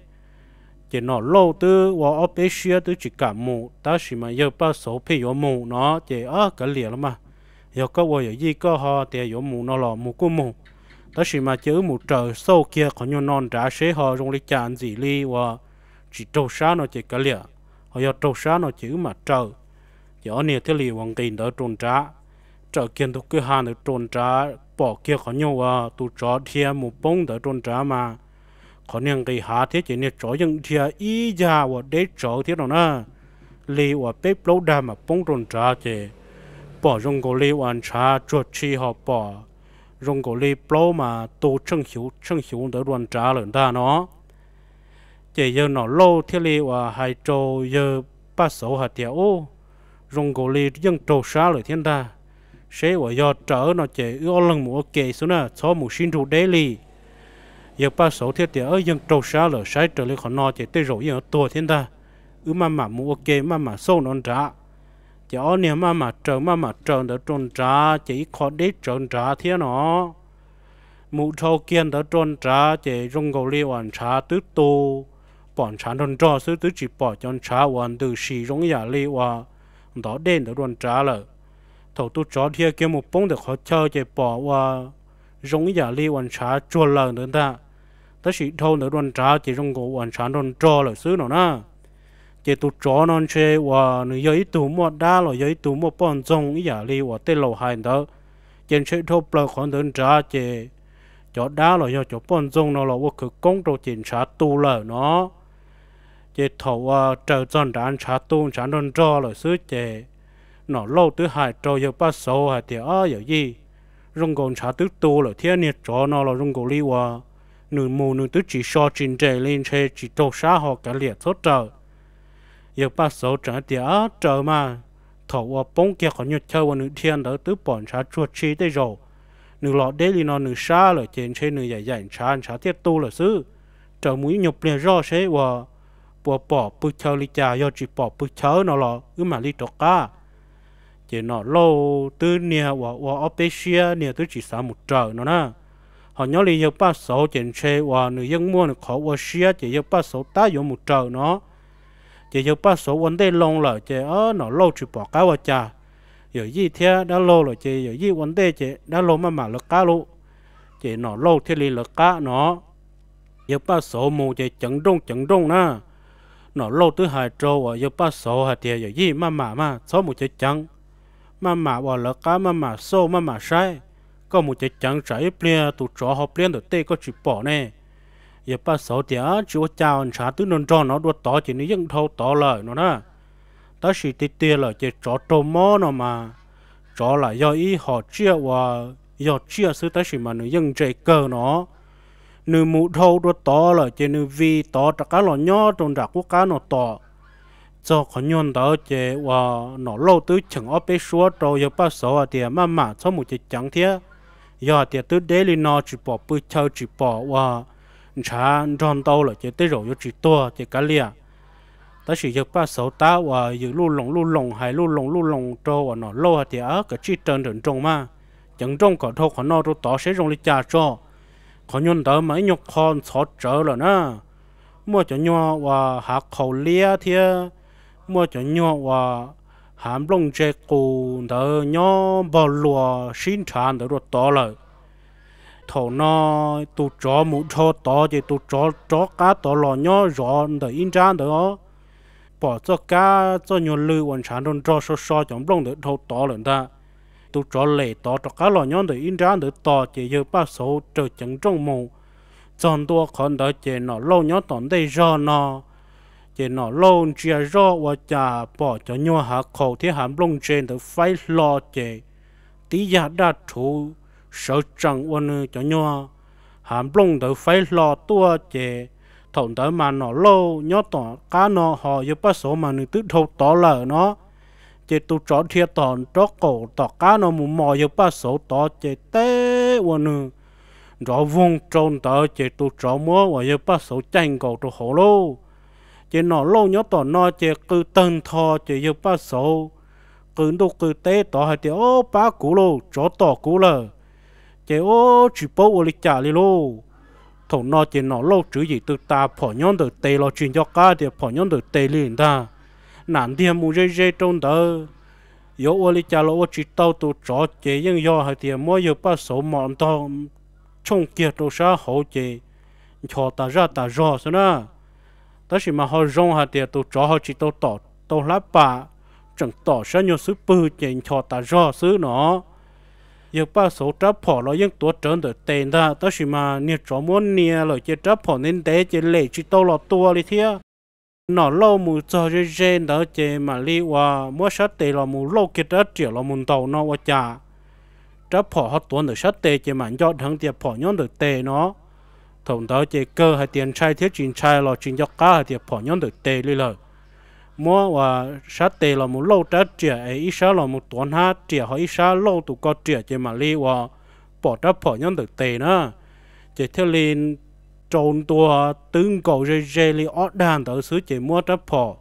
chỉ nó lâu từ và ở bên xia từ chỉ cả mù ta chỉ mà giờ bắt số phi giờ mù nó chỉ ở cái liền mà giờ có vợ gì có họ thì giờ mù nó là mù của mù ta chỉ mà chơi một trợ sâu kia có nhiều non đá xe họ trong lịch chặn gì li và chỉ trâu xa nó chỉ cả liền họ giờ trâu xa nó chỉ mà trợ giờ nè thì liền hoàng kỳ đỡ trôn trá trở kiến thức cơ hàng được trôn trả bỏ kia có nhau à tụ chó thia một bông để trôn trả mà có những cái há thế chỉ nên chó những thiên ý già và để chó thế đó nè li và bếp lâu đà mà bông trôn trả chứ bỏ rong cổ li hoàn trá chuột chi họ bỏ rong cổ li lâu mà tu chân hiểu chân hiểu để trôn trả lần ta nó chỉ giờ nó lâu thế li và hai trâu giờ ba số hạt tiêu rong cổ li vẫn trâu xa lời thiên ta sẽ ở do trở nó chế ưa lần mua kề số nè cho một sinh trụ đế li giờ ba số thiết thì ở dân trâu xa lở sai trở lại khó nó chế tê rồi giờ tua thiên ta ư mà mà mua kề mà mà sâu nó trả chỉ ở nhà mà mà trở mà mà trở đỡ trôn trả chỉ khó đế trôn trả thiên nó mụ thâu kiên đỡ trôn trả chế rong gầu li hoàn trả tứ tu bọn trả trôn trò sứ tứ chỉ bỏ chọn trả hoàn từ xì rong giả dạ li hoa đó đen đỡ trôn trả lợ thầu tu chó thia kia một bông được họ chơi chạy bỏ và rong giả li hoàn trả chua lần nữa ta ta chỉ thâu nữa hoàn trả chỉ rong cổ hoàn trả đoàn trò là xứ nó na chỉ tu chó non chơi và nữ giới tu một đa là giới tu một bọn rong giả li và tê lầu hai đó chỉ chơi thâu bờ khoản đơn trả chỉ chó đá là do chó bọn rong nó là vô cực công đồ chỉ trả tu lờ nó chỉ thầu trời dần đàn trả tu trả đoàn trò là xứ chỉ nó lâu tứ hai trâu giờ ba sâu hai thì ở giờ gì rong còn trả tứ tu là thiên nhiệt cho nó là rong còn li hòa nửa mù nửa tứ chỉ so trình trời lên xe chỉ tổ xa họ cả liệt số trời giờ ba sâu trả thì ở trời mà thầu hòa bóng kia còn nhiều chơi và nửa thiên đỡ tứ bọn trả chuột chi tới rồi nửa lọ đế li nó nửa xa là trên xe nửa dài dài trả trả thiết tu là xứ chờ mũi nhục liền rõ xe hòa bỏ bỏ bước chơi li chà do chỉ bỏ bước chơi nó là cứ mà li trọc ca chỉ nó lâu từ nhà và và opesia nhà từ chỉ sáu một trợ nó nè họ nhớ liền yêu ba số trên xe và người dân mua được khó và xe chỉ yêu ba số ta yêu một trợ nó chỉ yêu ba số vấn đề long lợi chỉ ở ờ, nó lâu chỉ bỏ cái và cha giờ gì thế đã lâu rồi chỉ giờ gì vấn đề chỉ đã lâu mà mà lực cá luôn chỉ nó lâu thì liền lực cá nó yêu ba số mù chỉ chấn đông chấn đông nè nó lâu từ hai trâu và ờ, yêu ba số hai tiền giờ gì mà mà mà số một chỉ chăng mà mà bỏ lỡ cá mà mà sâu mà mà sai có một cái chẳng trái Plea tụ chó họp Plea được tê có chỉ bỏ nè giờ ba sáu tía chỉ có chào anh xã tứ non tròn nó đua tỏ chỉ nó dân thâu tỏ lời nó nè ta chỉ tê tê là chỉ chó trâu mò nó mà chó là do ý họ chia và do chia sự ta chỉ mà nó dân chạy cờ nó nữ mụ thâu đua tỏ là chỉ nữ vì tỏ tất cả là nhỏ trong đặc quốc cá nó tỏ cho con nhon đó chế và nó lâu tới chẳng ở bên số trâu yêu bao số à thì mà mà cho một cái chẳng thế giờ thì tới lên nó chỉ bỏ bự chơi chỉ bỏ và chả tròn đâu là chế tới rồi chỉ to chế cá lìa ta chỉ giờ bao số ta và giờ lu lồng lu lồng hay lu lồng lu lồng trâu và nó lâu à thì ở cái chi trơn trơn trông mà chẳng trông cả thôi con nó rồi tỏ sẽ rong lên cha cho con nhon đó mấy nhóc con xót trở rồi nè mua cho nhau và hạt khẩu lia thì mua cho nhau và hàm lông chế cụ đỡ nhau bảo lùa sinh sản đỡ rồi to lời thổ nó tụ chó mũ chó to thì tụ chó chó cá to lò nhau rõ đỡ in tràn đỡ bỏ cho cá cho nhau lưu hoàn sản đồn cho so so chống lông đỡ thổ to lần ta tụ chó lệ to cho cá lò nhau đỡ yên tràn đỡ to chỉ giờ ba số trở chẳng trong mù chọn tua còn đỡ chế nó lâu nhau tổn đây do nó chỉ nó lôn chia rõ và chả bỏ cho nhau hạ khẩu thì hàm lông trên được phải lo chế tí giả đa thủ sợ chẳng và nữ cho nhau hàm lông được phải lo tua chế thằng tới mà nó lâu nhớ tỏ cá nó họ giúp bác số mà nữ tứ thâu tỏ lờ nó chế tu chó thiệt tòn chó cổ tỏ cá nó mù mò giúp bác số tỏ chế té và nữ rõ vùng trôn tớ chỉ tụ chó mua và giúp bác số chanh cổ tụ hổ lâu chỉ nó lâu nhớ tỏ nó chỉ cứ tân thò chỉ yêu ba số cứ đồ cứ té tỏ hay thì ô ba cú lô chó tỏ cú lờ chỉ ô chỉ bố ô lịch trả li lô thổ nó chỉ nó lâu chữ gì từ ta phỏ nhon từ tê lo chuyện cho cá thì phỏ nhon từ tê liền ta nản đi mu rê rê trong đó yo ô lịch trả lô ô chỉ tao tụ chó chỉ nhưng yo hay thì mỗi yêu ba số mòn to trong kia đồ sa hậu chỉ cho ta ra ta rõ sao na đó chỉ mà họ rong hạt tiền tôi cho họ chỉ tôi tỏ tôi lá bà chẳng tỏ sẽ nhiều sự bự chuyện cho ta rõ sự nó giờ ba số trả phỏ nó vẫn tua trơn được tiền ta đó chỉ mà nhiều chỗ muốn nhiều rồi chỉ trả phỏ nên để chỉ lệ chỉ tôi là tua đi thế nó lâu mù cho cái gen đó chơi mà li qua mua sát tiền là mù lâu kia đó triệu là mù tàu nó qua trả trả phỏ họ tua được sát tiền chỉ mà do thằng tiền phỏ nhóm được tiền nó thông đó chỉ cơ hay tiền trai thiết chuyện trai là chuyện giặc cá hay tiền phỏ nhóm được tê đi lời mua và sát tê là một lâu trả trẻ ấy ít sát là một tuần ha trẻ hay ít sát lâu tụ có trẻ chỉ mà li và bỏ trả phỏ nhóm được tê nữa chỉ theo liền trộn tua tương cầu rê rê li ót đàn tự xứ chỉ mua trả phỏ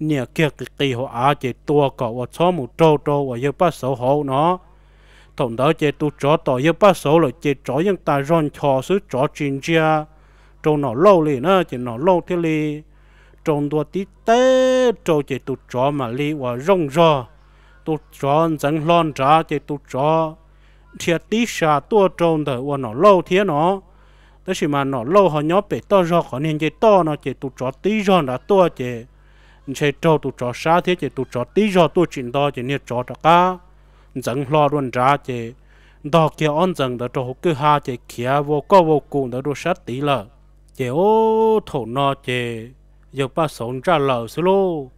nhà kia kỳ kỳ họ à chỉ tua cậu và cho một trâu trâu và giờ bắt sầu hộ nó thông đó chế tu chó tỏ yêu ba số rồi chế chó nhưng ta rong cho sứ chó chín chia trông nó lâu lì nữa chế nó lâu thế lì trông đua tí tế trâu chế tu chó mà lì và rong rò tu chó dẫn lon ra chế tu chó thiệt tí xa tua trông thở và nó lâu thế nó đó chỉ mà nó lâu họ nhó bể to rò họ nên chế to nó chế tu chó tí rò là tua chế chế trâu tu chó xa thế chế tu chó tí rò tua chín to chế nhiệt chó đó cả chẳng lo luôn ra chứ đó kia ông dân đã cho cứ ha chứ kia vô có vô cùng đã đồ sát tí lợ chứ ô thổ nó chứ giờ ba sống ra lợ xí lô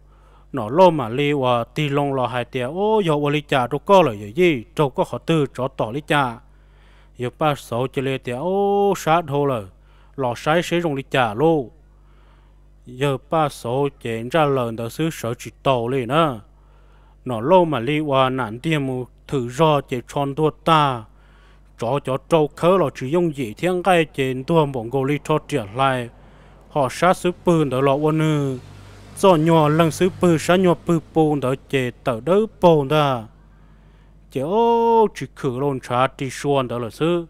nó lô mà li và tì lông lò hai tiền ô giờ vô li cha đâu có lời gì đâu có họ tư cho tỏ li cha giờ ba số chỉ li tiền ô sát hồ lờ lo sái sử dụng li cha lô giờ ba số chuyện ra lời đã xứ sở chỉ tàu liền á nó lâu mà li qua nạn tiêm mu thử do chế tròn tua ta cho cho trâu khớ là chỉ dùng gì thiên cái trên tua bọn gô li cho triệt lại họ sát sứ pư đỡ lọ quân nữ do nhỏ lần sứ pư sát nhỏ pư bồn đỡ chế tờ đỡ bồn đó chế ô chỉ khử lôn trả đi xuân đỡ là sứ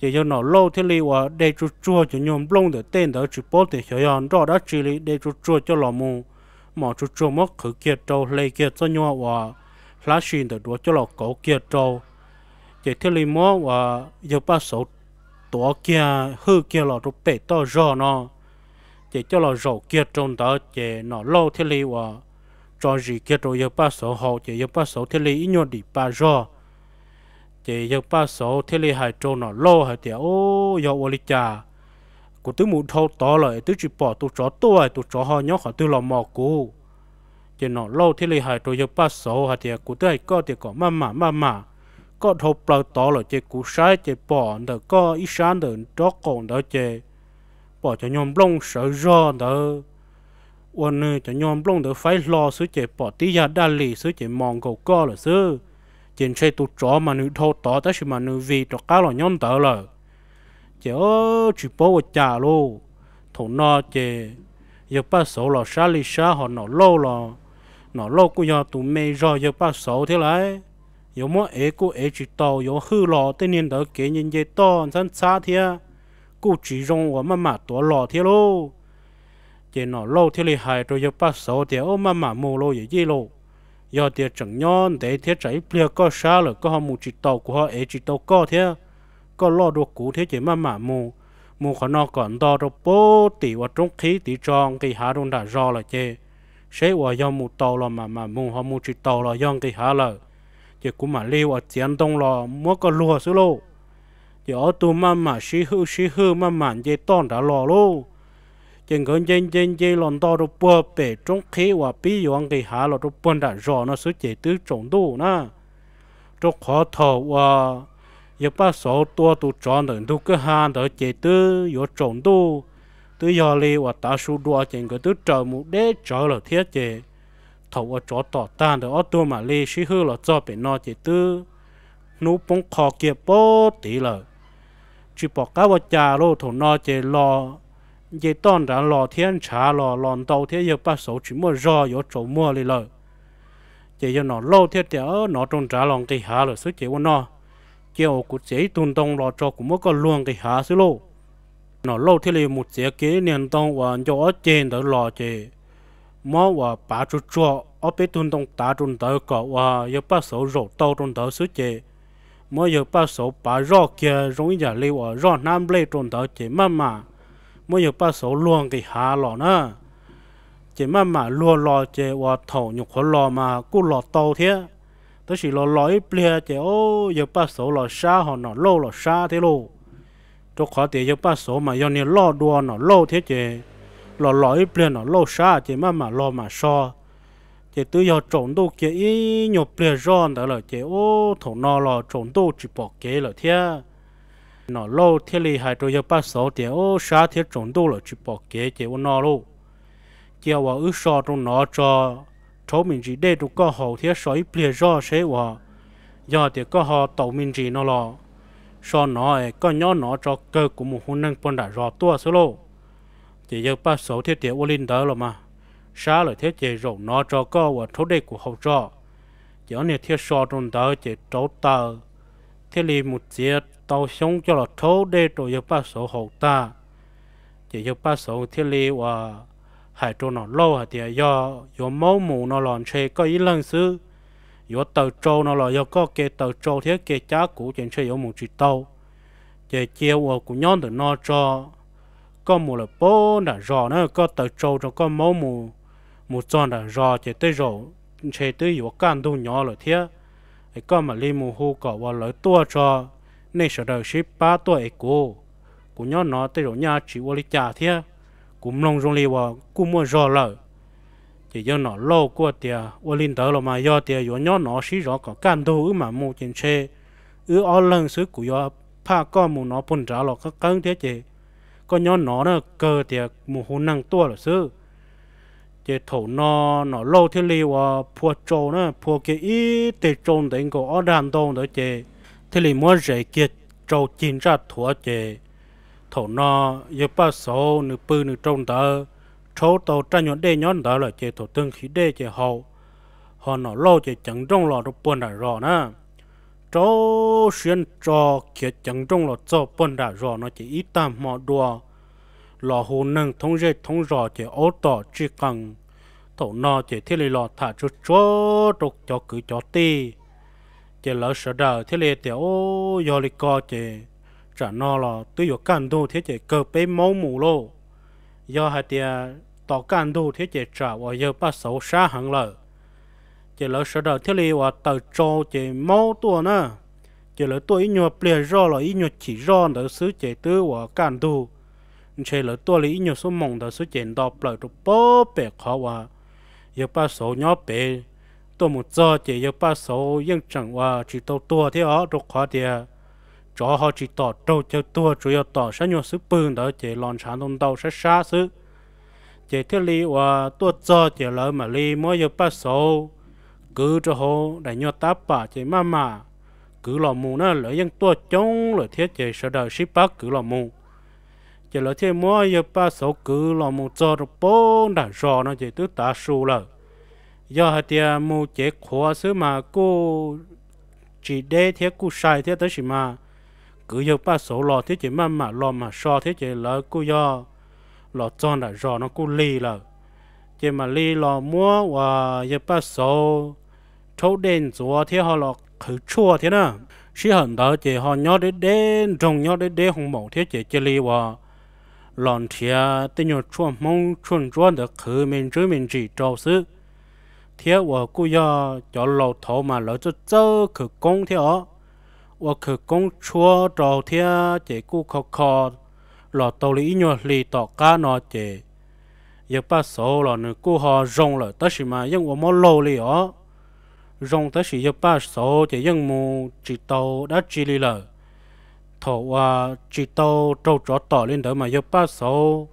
chỉ cho nó lâu thế li qua để chú chua cho nhóm lông đỡ tên đỡ chỉ bố để cho yon đó đã chỉ li để chú chua cho lò mù mà chú chú mất khử kia trâu lê kia cho nhau và lá xin được đua cho lọ cổ kia trâu chỉ thiết lý mó và giờ ba số tổ kia hư kia lọ rụp bể to rò nó chỉ cho lọ rổ kia trông đó chỉ nó lâu thiết lý và cho gì kia trâu giờ ba số hậu chỉ giờ ba số thiết lý ít nhau đi ba rò chỉ giờ ba số thiết lý hai trâu nó lâu hai tiểu ô giờ ô lý cha cô tôi muốn thâu to lại tôi chỉ bỏ tụ chó tôi tụ chó họ nhóc họ tôi lò mò cô chỉ nó lâu thì lấy hại rồi giờ ba số hả thì cô tôi hay có thì có mà mà mà mà có thâu bờ to lại chỉ cú sai chỉ bỏ đỡ có ít sáng đỡ chó còn đỡ chỉ bỏ cho nhóm lông sợ rõ đỡ ôn nữa cho nhóm lông đỡ phải lo sứ chỉ bỏ tí ra đa lì sứ chỉ mong cầu co là sứ chỉ chơi tụ chó mà nữ thâu to tới khi mà nữ vì cho cá lò nhóm tớ rồi chế ơ chỉ bố ở chả luôn, thổ nọ chế giờ ba số là xa lì xa họ nọ lâu là nọ lâu cũng giờ tụi mày rồi giờ ba số thế này, giờ mua ế cô ế chỉ tàu giờ hư lò tên niên đó kế nhân dây to sẵn xa thế cô chỉ dùng của mà mà tổ lò thế luôn, chế nọ lâu thế này hay rồi giờ ba số thế ô mà mà mù lô vậy gì luôn, giờ thì chẳng nhon để thế trái bia có xa là có họ mù chỉ tàu của họ ế chỉ tàu có thế có lo đồ cũ thế chỉ mà mà mù mù khó nó còn to đồ bố tỷ và trống khí tỷ tròn kỳ hà đông đã rõ là chê sẽ và do mù to là mà mà mù họ mù chỉ to là do kỳ hà là chỉ cũng mà liu ở tiền đông là mua có lùa số lô chỉ ở tu mà mà xí hư xí hư mà mà dây tôn đã lò lô chỉ gần trên trên trên lòn to đồ bố bể trống khí và bí dọn kỳ hà là đồ bố đã rõ nó số chỉ tứ trống đủ na trống khó thở và 有把手多都装的都个喊的这都有种都，都要哩我大叔多见个都找木的找了贴这，头我找到单的我多嘛哩是后了找别那这都，努帮靠给包底了，只把个我家路头那这老，这当然老天查了，浪到天有把手只么热有周末哩了，这要那老天的 nó trong trả lòng cái hạ rồi số chỉ của nó kiểu của chế tồn tông lo cho cũng mất có luôn cái hạ xí lô nó lâu thì là một chế kế niên tông và cho trên đó lo chế mà và bà chú cho ở bên tồn tông ta tồn tới có và giờ bà số rổ tàu tồn tới xứ chế mà giờ bà số bà rọ kia giống như là và rọ nam lê tồn tới chế mà mà mà giờ bà số luôn cái hạ lo nữa chế mà mà luôn lo chế và thầu nhục khó lo mà cũng lo tàu thế tới chỉ lo lõi plia chỉ ô giờ ba số lo xa họ nó lô lo xa thế lô chỗ khó thì giờ ba số mà giờ này lo đua nó lô thế chứ, lo lõi plia nó lô xa chỉ mà mà lo mà so chỉ tự giờ trộn đồ kia ý nhộp plia giòn đó là chỉ ô thổ nó lo trộn đồ chỉ bỏ kế là thế nó lô thế li hai cho giờ ba số thì ô xa thế trộn đồ là chỉ bỏ kế chỉ ô nó lô chỉ vào ứ so trong nó cho chỗ mình chỉ để được có họ thế sỏi bìa rõ sẽ hòa giờ thì có họ tàu mình chỉ nó là so nó cái có nhỏ nó cho cơ của một hôn năng bồn đã rõ tua số lô thì giờ ba số thế tiệt ulin đó rồi mà xa lời thiết chỉ rộng nó cho có và chỗ đây của hậu rõ giờ này thiết so trong đó chỉ chỗ tờ thiết li một chiếc tàu sống cho là chỗ đây rồi giờ ba số hậu ta chỉ giờ ba số thiết li và hải trôn nó lâu hả thì do do máu mù nó lòn chơi có ý lần xứ do tờ trâu nó lòi do có kê tờ trâu thế kê chá cũ trên chơi do mù chỉ tàu chơi chia của của nhóm từ nó cho có mù là bố đã rò nó có tờ trâu cho có máu mù mù tròn đã rò chơi tới rổ chơi tới do can đu nhỏ rồi thế ấy có mà li mù hú cỏ và lấy tua cho nên sợ đời ship ba tuổi của của nhón nó tới rổ nhà chỉ vô lý trả thế cũng long rong li wa cũng mua rõ lợ chỉ do nó lâu qua tiề ô linh tớ là mà do tiề do nhó nó xí rõ có can đồ ứ mà mua trên xe ư ó lần xứ của do pa con mù nó phun trả lọ các cân thế chị có nhó nó nó cơ tiề mù hồn năng tua là xứ chỉ thổ nó nó lâu thế li wa phua trâu nó phua kia ít tê trôn đến cổ ó đàn tông đó chị thế li mua rẻ kiệt trâu chín ra thua chị thổ nọ giờ ba số nữ pư nữ trông tờ số tàu trang nhọn đê nhọn tờ là chế thổ tương khí đê chế hậu họ nọ lâu chế chẳng trong lọ được buồn đã rõ nè chỗ xuyên trò kia chẳng trong lọ cho buồn đã rõ nó chỉ ít tam mò đùa lọ hồ nâng thông dây thông rõ chế ô tỏ chỉ cần thổ nọ chế thiết lý lọ thả chút chỗ tục cho cứ cho ti chế lỡ sợ đờ thiết lý tiểu ô yô lý co chế trả nó là tôi có can đồ thế chế cơ bê máu mù lô do hạt tiền tỏ can đồ thế chế trả và giờ bắt sầu xa hẳn lờ chế lỡ sợ đầu thế li và tờ cho chế máu tua nữa chế lỡ tôi nhọ ple ro là ít nhọ chỉ ro đỡ xứ chế tư và can đồ chế lỡ tôi là ít nhọ số mộng đỡ xứ chế đọc lời tụ bó bể khó và giờ bắt sầu nhọ bể tôi một giờ chế giờ bắt sầu yên chẳng và chỉ tàu tua thế đó tụ khó tiền cho họ chỉ tỏ trâu cho tua chủ yếu tỏ sẽ nhiều sức bừng đó chỉ lòn sáng đông đầu sẽ xa xứ chỉ thiết lý và tua cho chỉ lỡ mà ly mỗi giờ ba số cứ cho họ để nhiều táp bà chỉ mà mà cứ lò mù nó lỡ dân tua chống lỡ thiết chỉ sợ đời ship bác cứ lò mù chỉ lỡ thiết mỗi giờ ba số cứ lò mù cho được bốn đã rõ nó chỉ tứ tá su lỡ do hạt tiền mù chỉ khóa xứ mà cô chỉ để thiết cô sai thiết tới gì mà cứ yêu ba số lò thế chỉ mà mà lò mà so thế chỉ là cứ do lò tròn đã rò nó cứ li là chỉ mà li lò mua và yêu ba số thâu đen chúa thế họ lò khử chua thế nè sĩ hận đó chỉ họ nhớ đến đến trồng nhớ đến đến hồng mẫu thế chỉ chỉ li và lòn thia tự nhớ chua mong chuồn chuồn được khử mình chứ mình chỉ trâu sứ, thế và cứ do cho lò thâu mà lò cho chơi khử công thế ó công chúa 我去公车找天，这顾客客老道理音乐里到家那这，也把手了呢，顾客用了，但是嘛，因我们老了哦，用但是也把手这因么知道 đã chỉ tàu lý là, thọ và chỉ tàu trâu chó tỏ lên mà đó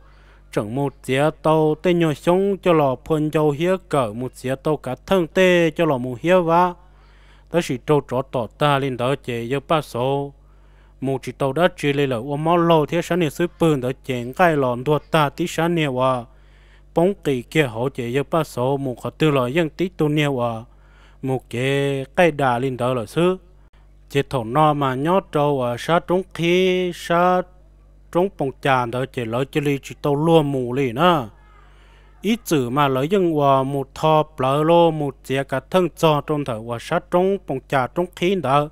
chẳng một giá tàu tên nhỏ sống cho lò phân châu hiếu cỡ một giá tàu cả thân tê cho lò mù hiếu vã đó chỉ trâu trọ tỏ ta lên đó chè yêu ba số một chỉ tàu đã chỉ lấy là ôm máu lâu thế sáng nay sư bưng đó chè cái lòn đua ta tí sáng nay hòa bóng kỳ kia họ chè yêu ba số một họ tư lời dân tí tu nay hòa một chè cái đà lên đó là sư chè thổ no mà nhót trâu à sa trúng khí sa trúng bông tràn đó chè lỡ chè lì chỉ tàu luôn mù lì nữa ít chữ mà lợi dụng và một thọ bờ lô một chiếc cả thân cho trong thở và sát trong bóng trà trong khí đó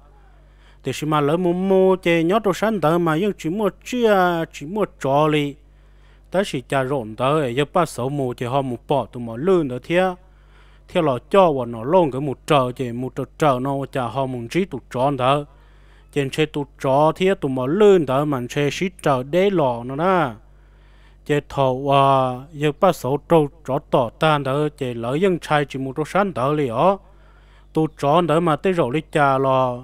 thì khi mà lỡ mua mua chè nhớ đồ sản đó mà dùng chỉ mua chia chỉ mua trò li ta chỉ trả rộn đó để giúp ba sáu mua chè họ một bỏ tụi mà lươn đó thia thia lọ cho và nó lông cái một trò chè một trò trò nó trả họ một trí tụi tròn đó trên xe tụi trò thia tụi mà lươn đó mà xe xí trò đế lọ nó đó chế thọ và giờ ba số trâu chó tỏ tan đỡ chế lỡ dân trai chỉ một trâu sáng đỡ liền ó tu chó đỡ mà tới rồi li cha lo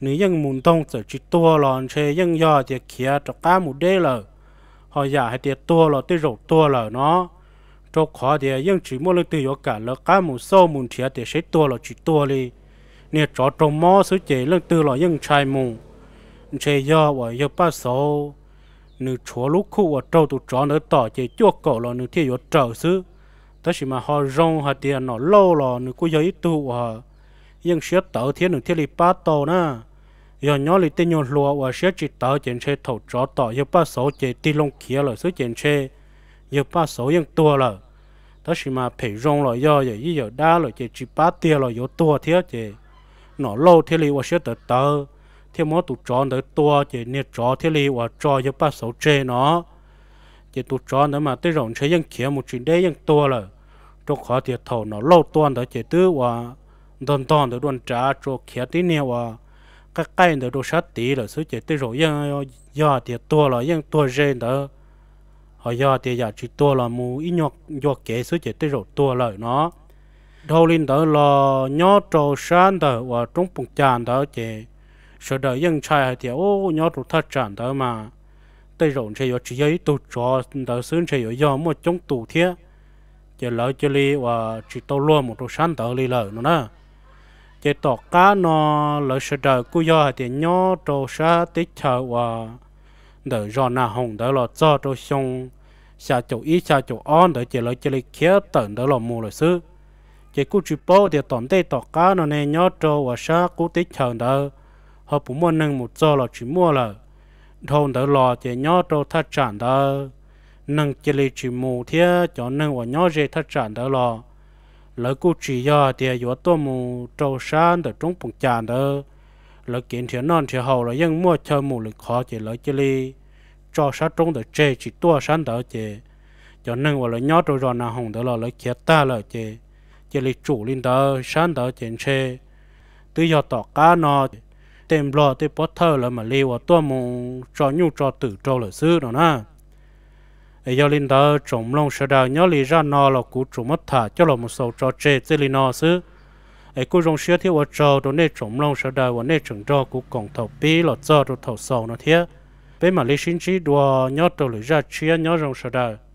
nếu dân muốn thông sẽ chỉ tua lo chế dân do chế kia cho cá một đế lờ họ giả hay tiệt tua lo tới rồi tua lờ nó cho khó thì dân chỉ muốn lấy từ yếu cả lỡ cá một sâu một thiệt thì sẽ tua lo chỉ tua đi nè chó trâu mò sứ chế lấy từ lo dân trai mù chế do và giờ ba số nữ chúa lúc khu ở trâu tụ chó nữa tỏ chỉ chua cổ là nữ thiên yếu trở sư tất chỉ mà họ rong họ tiền nó lâu là nữ cô giấy tụ họ nhưng sẽ tớ thiên nữ thiên lý ba tổ na giờ nhớ lý tên nhau lùa và sẽ chỉ tớ chuyện xe thổ chó tỏ giờ ba số chỉ tì lông kia là số chuyện xe giờ ba số nhưng tua là tất chỉ mà phải rong là do giờ giờ đa là chỉ chỉ ba tia là yếu tua thiếu chỉ nó lâu thiên lý và sẽ tớ tớ thì mỗi tụ chọn tới tua chỉ nè chọn thế li và chọn cho ba sáu chê nó chỉ tụ chọn nữa mà tới rộng chế dân kia một chuyện đấy dân tua là trong khó thiệt thầu nó lâu tuần tới chỉ tứ và đòn đòn tới đòn trả cho kia tí nè và các cái tới đồ sát tí là số chỉ tới rồi dân giờ thiệt tua là dân tua rê nữa họ giờ thiệt giờ chỉ tua là mù ít nhọc nhọc kế số chỉ tới rồi tua lời nó đầu linh tới là nhó trầu sáng tới và trong bụng tràn tới chỉ sợ đời dân trai thì ô nhớ tụt thật chẳng đó mà tây rộng sẽ có chỉ giấy tụt cho tờ sướng sẽ có do một chống tụ thiết chỉ lỡ chỉ li và chỉ tao luôn một tụ sáng tờ li lỡ nữa nè chỉ tỏ cá nó lỡ sợ đời cứ do thì nhớ tụ sa tích chờ và đỡ do na hồng đỡ là do tụ xong xa chỗ ít xa chỗ on đỡ chỉ lỡ chỉ li kia tận đỡ là mua lỡ sướng chỉ cứ chụp bao thì tổng tây tỏ cá nó nè nhớ tụ và sa cứ tích chờ đỡ họ cũng mua nâng một giờ là chỉ mua là thôn đó lo thì nhớ đâu thắt chản đó nâng chỉ lì chỉ mù thế cho nâng và nhớ gì thắt chản đó lo lấy cô chỉ do thì yếu tố mù trâu sáng để trúng bụng chản đó lấy kiện thì non thì hậu là dân mua chơi mù lấy khó chỉ lấy chỉ lì cho sát trúng để chê chỉ tua sáng đó chỉ cho nâng và lấy nhớ đâu rồi nào hồng đó lo lấy kia ta lỡ chỉ chỉ lì chủ linh đó sáng đó chỉ chê tự do tỏ cá nó tem lo te bó thơ là mà liều tua mù cho nhu cho tử cho là sư đó nè ấy giờ linh đó trồng lông sơ đào nhớ lý ra nọ là cú trồng mất thả cho là một sầu cho chê chê lý nọ sư ấy cú rong sơ thì vợ trò đồ nè trồng lông sơ đào và nè trồng cho cú còn thầu pi là cho đồ thầu sầu nó thế bên mà lý sinh chí đùa nhớ đồ lý ra chia nhớ rong sơ đào